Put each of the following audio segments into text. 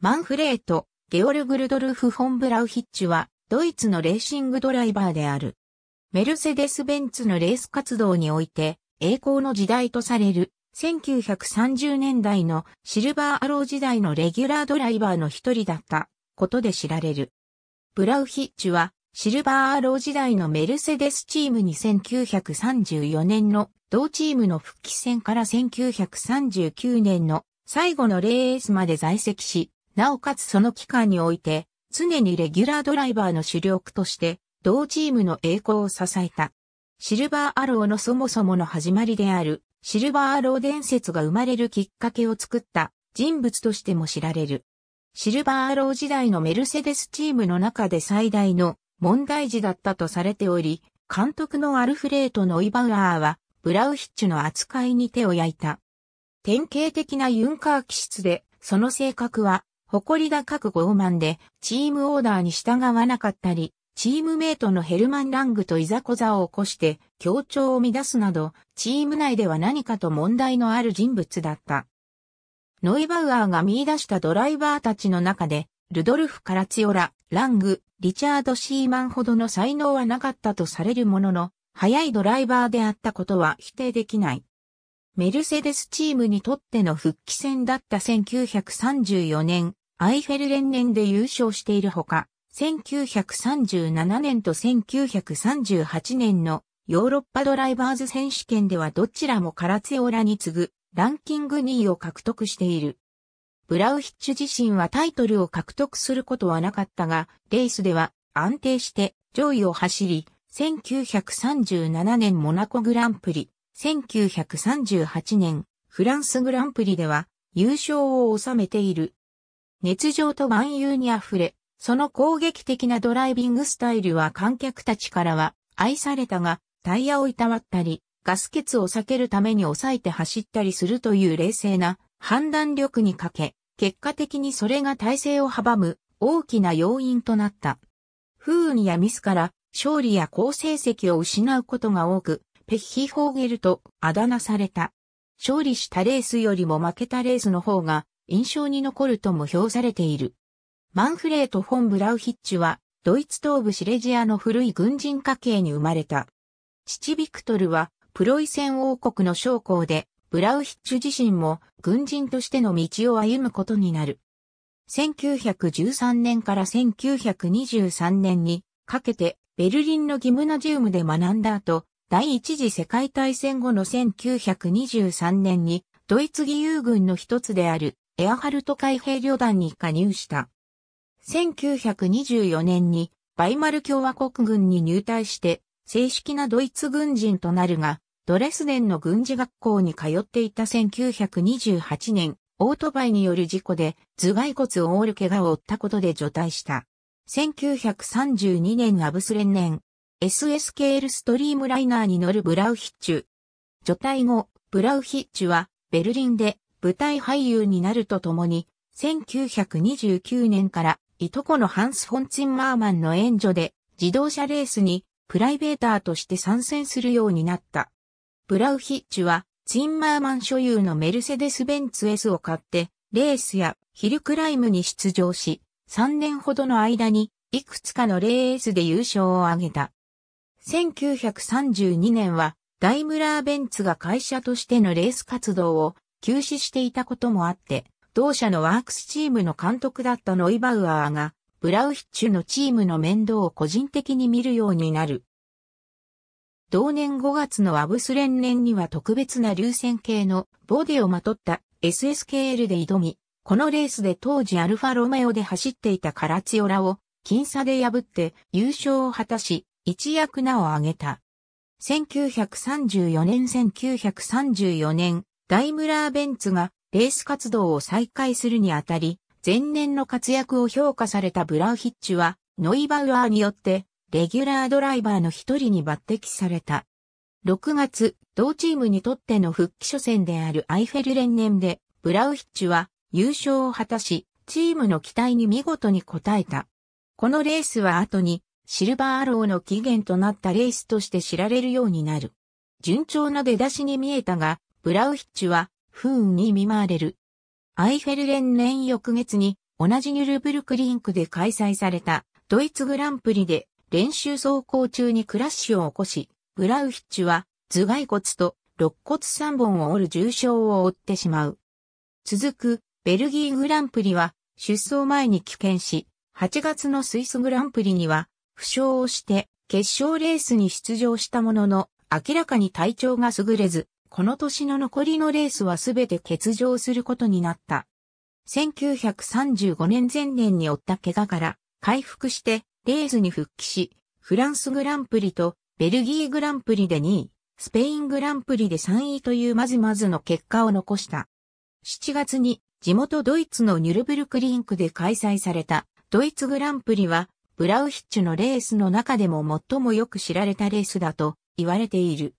マンフレート、ゲオルグルドルフ・フォン・ブラウヒッチは、ドイツのレーシングドライバーである。メルセデス・ベンツのレース活動において、栄光の時代とされる、1930年代のシルバーアロー時代のレギュラードライバーの一人だったことで知られる。ブラウヒッチは、シルバーアロー時代のメルセデスチームに1934年の同チームの復帰戦から1939年の最後のレースまで在籍し、なおかつその期間において、常にレギュラードライバーの主力として、同チームの栄光を支えた。シルバーアローのそもそもの始まりである、シルバーアロー伝説が生まれるきっかけを作った人物としても知られる。シルバーアロー時代のメルセデスチームの中で最大の問題児だったとされており、監督のアルフレート・ノイバウアーは、ブラウヒッチュの扱いに手を焼いた。典型的なユンカー気質で、その性格は誇り高く傲慢で、チームオーダーに従わなかったり、チームメイトのヘルマン・ラングといざこざを起こして、協調を乱すなど、チーム内では何かと問題のある人物だった。ノイバウアーが見出したドライバーたちの中で、ルドルフ・カラツヨラ、ラング、リチャード・シーマンほどの才能はなかったとされるものの、速いドライバーであったことは否定できない。メルセデスチームにとっての復帰戦だった1934年、アイフェル連年で優勝しているほか、1937年と1938年のヨーロッパドライバーズ選手権ではどちらもカラツェオラに次ぐランキング2位を獲得している。ブラウヒッチュ自身はタイトルを獲得することはなかったが、レースでは安定して上位を走り、1937年モナコグランプリ、1938年、フランスグランプリでは優勝を収めている。熱情と万有に溢れ、その攻撃的なドライビングスタイルは観客たちからは愛されたが、タイヤをいたわったり、ガス欠を避けるために抑えて走ったりするという冷静な判断力に欠け、結果的にそれが体制を阻む大きな要因となった。不運やミスから勝利や好成績を失うことが多く、ペッヒーホーゲルとあだ名された。勝利したレースよりも負けたレースの方が印象に残るとも評されている。マンフレート・フォン・ブラウヒッチは、ドイツ東部シレジアの古い軍人家系に生まれた。父ビクトルは、プロイセン王国の将校で、ブラウヒッチ自身も軍人としての道を歩むことになる。1913年から1923年にかけてベルリンのギムナジウムで学んだ後、第一次世界大戦後の1923年にドイツ義勇軍の一つであるエアハルト海兵旅団に加入した。1924年にバイマル共和国軍に入隊して正式なドイツ軍人となるが、ドレスデンの軍事学校に通っていた1928年、オートバイによる事故で頭蓋骨を折る怪我を負ったことで除隊した。1932年アブスレン年、SSKL ストリームライナーに乗るブラウヒッチュ。除隊後、ブラウヒッチュはベルリンで舞台俳優になるとともに、1929年からいとこのハンス・フォンツィンマーマンの援助で自動車レースにプライベーターとして参戦するようになった。ブラウヒッチュはツィンマーマン所有のメルセデス・ベンツ S を買って、レースやヒルクライムに出場し、3年ほどの間にいくつかのレースで優勝を挙げた。1932年はダイムラーベンツが会社としてのレース活動を休止していたこともあって、同社のワークスチームの監督だったノイバウアーが、ブラウヒッチュのチームの面倒を個人的に見るようになる。同年5月のアブス連年には特別な流線形のボディをまとった SSKL で挑み、このレースで当時アルファロメオで走っていたカラチオラを僅差で破って優勝を果たし、一躍名を挙げた。1934年1934年、ダイムラーベンツがレース活動を再開するにあたり、前年の活躍を評価されたブラウヒッチは、ノイバウアーによって、レギュラードライバーの一人に抜擢された。6月、同チームにとっての復帰初戦であるアイフェル連年で、ブラウヒッチは優勝を果たし、チームの期待に見事に応えた。このレースは後に、シルバーアローの起源となったレースとして知られるようになる。順調な出だしに見えたが、ブラウヒッチは不運に見舞われる。アイフェル連年翌月に同じニュルブルクリンクで開催されたドイツグランプリで練習走行中にクラッシュを起こし、ブラウヒッチは頭蓋骨と肋骨3本を折る重傷を負ってしまう。続くベルギーグランプリは出走前に棄権し、8月のスイスグランプリには負傷をして決勝レースに出場したものの、明らかに体調が優れず、この年の残りのレースはすべて欠場することになった。1935年前年に負った怪我から回復してレースに復帰し、フランスグランプリとベルギーグランプリで2位、スペイングランプリで3位というまずまずの結果を残した。7月に地元ドイツのニュルブルクリンクで開催されたドイツグランプリはブラウヒッチュのレースの中でも最もよく知られたレースだと言われている。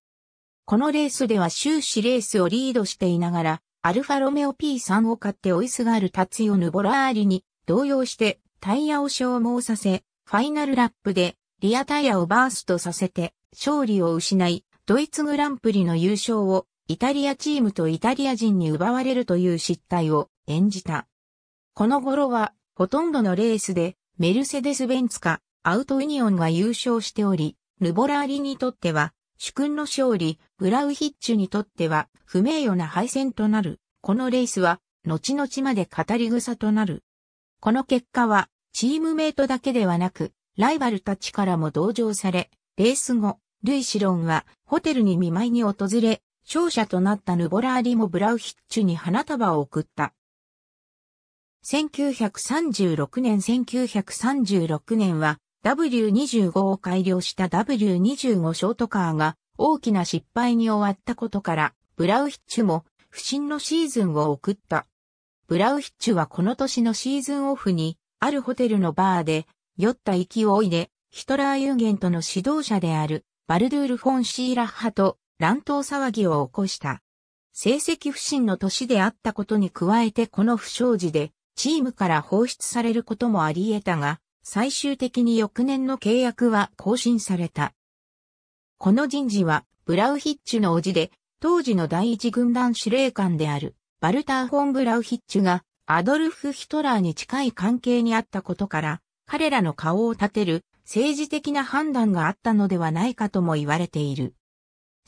このレースでは終始レースをリードしていながら、アルファロメオ P3 を買って追いすがるタツヨヌボラーリに動揺してタイヤを消耗させ、ファイナルラップでリアタイヤをバーストさせて勝利を失い、ドイツグランプリの優勝をイタリアチームとイタリア人に奪われるという失態を演じた。この頃はほとんどのレースでメルセデス・ベンツかアウトユニオンが優勝しており、ヌボラーリにとっては主君の勝利、ブラウヒッチュにとっては不名誉な敗戦となる。このレースは後々まで語り草となる。この結果はチームメイトだけではなく、ライバルたちからも同情され、レース後、ルイ・シロンはホテルに見舞いに訪れ、勝者となったヌボラーリもブラウヒッチュに花束を贈った。1936年1936年は W25 を改良した W25 ショートカーが大きな失敗に終わったことからブラウヒッチュも不審のシーズンを送った。ブラウヒッチュはこの年のシーズンオフにあるホテルのバーで酔った勢いでヒトラーユーゲントの指導者であるバルドゥール・フォン・シーラッハと乱闘騒ぎを起こした。成績不振の年であったことに加えてこの不祥事でチームから放出されることもあり得たが、最終的に翌年の契約は更新された。この人事は、ブラウヒッチュの叔父で、当時の第一軍団司令官である、バルター・フォン・ブラウヒッチュが、アドルフ・ヒトラーに近い関係にあったことから、彼らの顔を立てる政治的な判断があったのではないかとも言われている。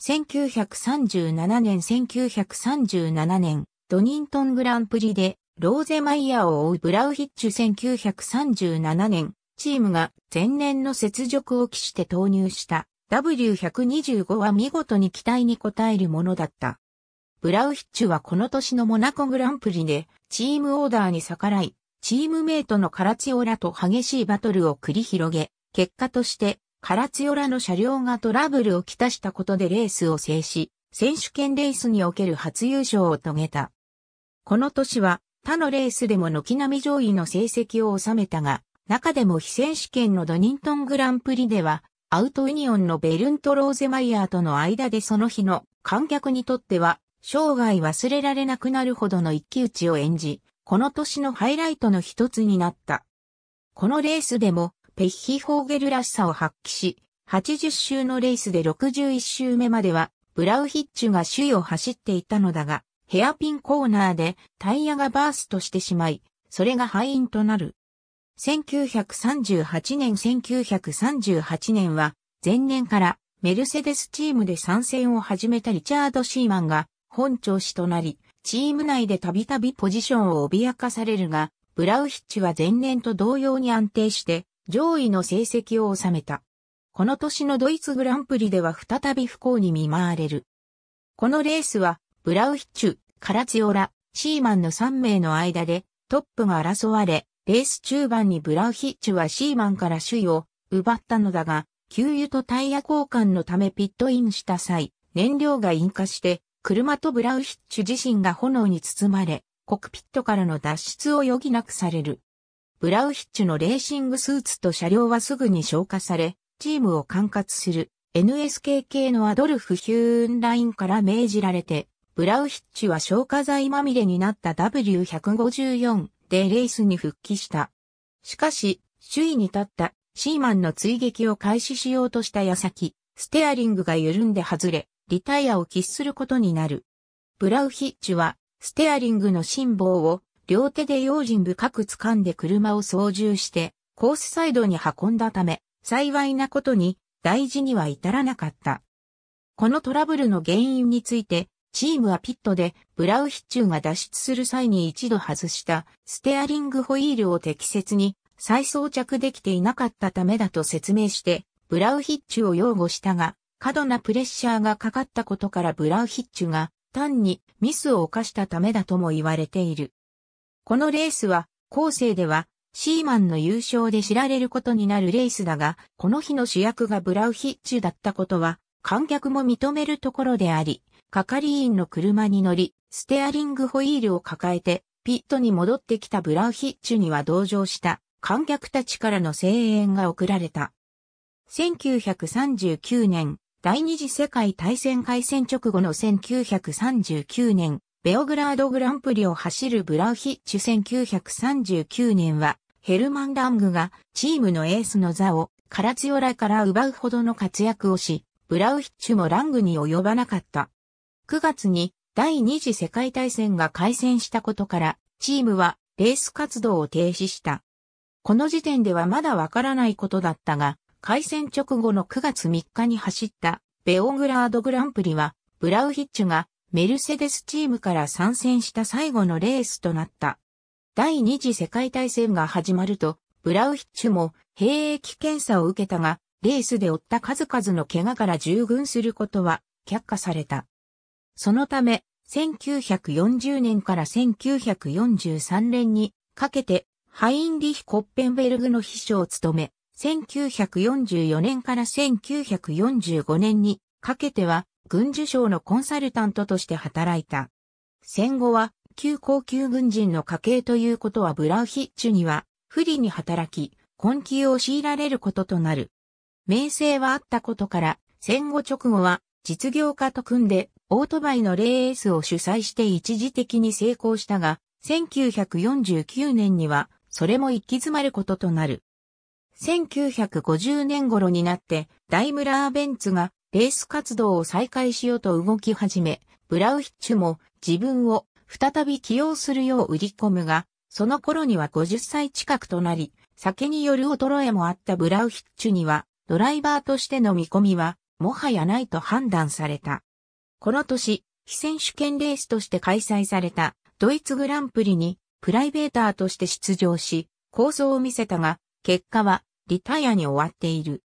1937年1937年、ドニントングランプリでローゼマイヤーを追うブラウヒッチュ1937年、チームが前年の雪辱を期して投入した W125 は見事に期待に応えるものだった。ブラウヒッチュはこの年のモナコグランプリでチームオーダーに逆らい、チームメイトのカラチオラと激しいバトルを繰り広げ、結果としてカラチオラの車両がトラブルをきたしたことでレースを制し、選手権レースにおける初優勝を遂げた。この年は他のレースでも軒並み上位の成績を収めたが、中でも非選手権のドニントングランプリでは、アウトユニオンのベルント・ローゼマイヤーとの間でその日の観客にとっては、生涯忘れられなくなるほどの一騎打ちを演じ、この年のハイライトの一つになった。このレースでも、ペッヒ・ホーゲルらしさを発揮し、80周のレースで61周目までは、ブラウヒッチュが首位を走っていたのだが、ヘアピンコーナーでタイヤがバーストしてしまい、それが敗因となる。1938年1938年は、前年からメルセデスチームで参戦を始めたリチャード・シーマンが本調子となり、チーム内でたびたびポジションを脅かされるが、ブラウヒッチは前年と同様に安定して上位の成績を収めた。この年のドイツグランプリでは再び不幸に見舞われる。このレースはブラウヒッチュ、カラチオラ、シーマンの3名の間でトップが争われ、レース中盤にブラウヒッチュはシーマンから首位を奪ったのだが、給油とタイヤ交換のためピットインした際、燃料が引火して、車とブラウヒッチュ自身が炎に包まれ、コクピットからの脱出を余儀なくされる。ブラウヒッチュのレーシングスーツと車両はすぐに消化され、チームを管轄する NSKK のアドルフ・ヒューンラインから命じられて、ブラウヒッチは消化剤まみれになった W154 でレースに復帰した。しかし、首位に立ったシーマンの追撃を開始しようとした矢先、ステアリングが緩んで外れ、リタイアを喫することになる。ブラウヒッチは、ステアリングの辛抱を両手で用心深く掴んで車を操縦して、コースサイドに運んだため、幸いなことに大事には至らなかった。このトラブルの原因について、チームはピットでブラウヒッチューが脱出する際に一度外したステアリングホイールを適切に再装着できていなかったためだと説明してブラウヒッチューを擁護したが過度なプレッシャーがかかったことからブラウヒッチュが単にミスを犯したためだとも言われている。このレースは後世ではシーマンの優勝で知られることになるレースだが、この日の主役がブラウヒッチュだったことは観客も認めるところであり、係員の車に乗り、ステアリングホイールを抱えて、ピットに戻ってきたブラウヒッチュには同乗した観客たちからの声援が送られた。1939年、第二次世界大戦開戦直後の1939年、ベオグラードグランプリを走るブラウヒッチュ1939年は、ヘルマン・ラングがチームのエースの座をカラツヨラから奪うほどの活躍をし、ブラウヒッチュもラングに及ばなかった。9月に第二次世界大戦が開戦したことから、チームはレース活動を停止した。この時点ではまだわからないことだったが、開戦直後の9月3日に走ったベオグラードグランプリは、ブラウヒッチュがメルセデスチームから参戦した最後のレースとなった。第二次世界大戦が始まると、ブラウヒッチュも兵役検査を受けたが、レースで負った数々の怪我から従軍することは却下された。そのため、1940年から1943年にかけて、ハインリヒ・コッペンベルグの秘書を務め、1944年から1945年にかけては、軍需省のコンサルタントとして働いた。戦後は、旧高級軍人の家系ということはブラウヒッチュには不利に働き、困窮を強いられることとなる。名声はあったことから、戦後直後は実業家と組んでオートバイのレースを主催して一時的に成功したが、1949年には、それも行き詰まることとなる。1950年頃になって、ダイムラーベンツがレース活動を再開しようと動き始め、ブラウヒッチュも自分を再び起用するよう売り込むが、その頃には50歳近くとなり、酒による衰えもあったブラウヒッチュには、ドライバーとしての見込みは、もはやないと判断された。この年、非選手権レースとして開催されたドイツグランプリにプライベーターとして出場し、構想を見せたが、結果はリタイアに終わっている。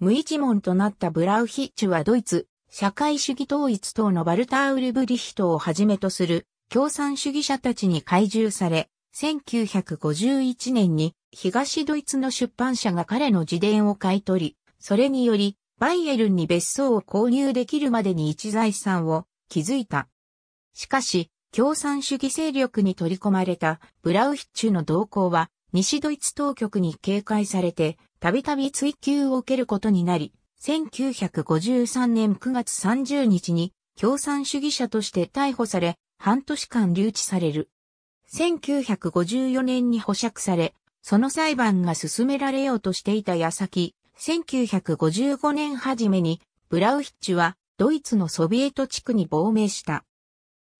無一文となったブラウヒッチュはドイツ、社会主義統一党のバルター・ウルブリヒトをはじめとする共産主義者たちに懐柔され、1951年に東ドイツの出版社が彼の自伝を買い取り、それによりバイエルンに別荘を購入できるまでに一財産を築いた。しかし、共産主義勢力に取り込まれたブラウヒッチュの動向は西ドイツ当局に警戒されて、たびたび追及を受けることになり、1953年9月30日に共産主義者として逮捕され、半年間留置される。1954年に保釈され、その裁判が進められようとしていた矢先、1955年初めに、ブラウヒッチは、ドイツのソビエト地区に亡命した。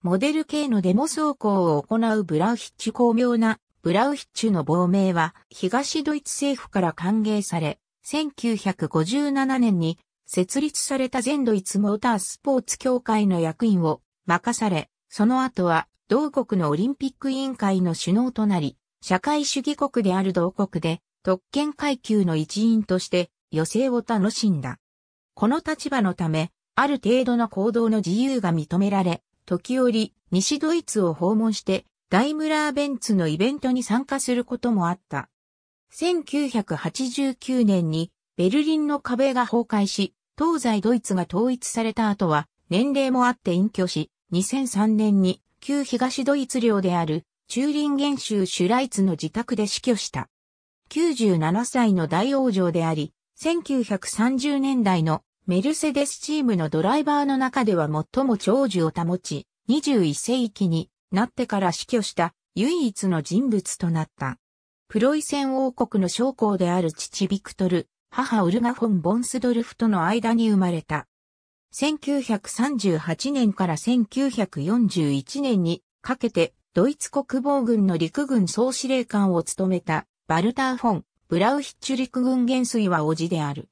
モデル系のデモ走行を行うブラウヒッチ巧妙なブラウヒッチの亡命は東ドイツ政府から歓迎され、1957年に設立された全ドイツモータースポーツ協会の役員を任され、その後は同国のオリンピック委員会の首脳となり、社会主義国である同国で特権階級の一員として余生を楽しんだ。この立場のため、ある程度の行動の自由が認められ、時折、西ドイツを訪問して、ダイムラーベンツのイベントに参加することもあった。1989年にベルリンの壁が崩壊し、東西ドイツが統一された後は年齢もあって隠居し、2003年に旧東ドイツ領であるチューリンゲン州シュライツの自宅で死去した。97歳の大往生であり、1930年代のメルセデスチームのドライバーの中では最も長寿を保ち、21世紀になってから死去した唯一の人物となった。プロイセン王国の将校である父ビクトル、母ウルガフォン・ボンスドルフとの間に生まれた。1938年から1941年にかけてドイツ国防軍の陸軍総司令官を務めたバルター・フォン、ブラウヒッチュ陸軍元帥は叔父である。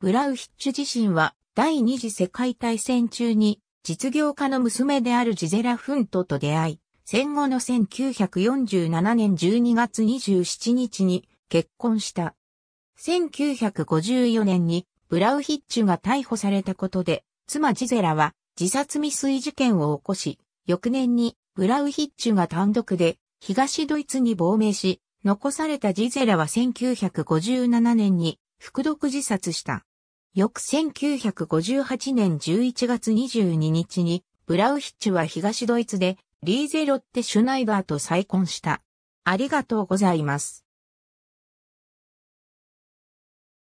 ブラウヒッチュ自身は第二次世界大戦中に実業家の娘であるジゼラ・フントと出会い、戦後の1947年12月27日に結婚した。1954年にブラウヒッチュが逮捕されたことで、妻ジゼラは自殺未遂事件を起こし、翌年にブラウヒッチュが単独で東ドイツに亡命し、残されたジゼラは1957年に服毒自殺した。翌1958年11月22日に、ブラウヒッチは東ドイツでリーゼロッテ・シュナイダーと再婚した。ありがとうございます。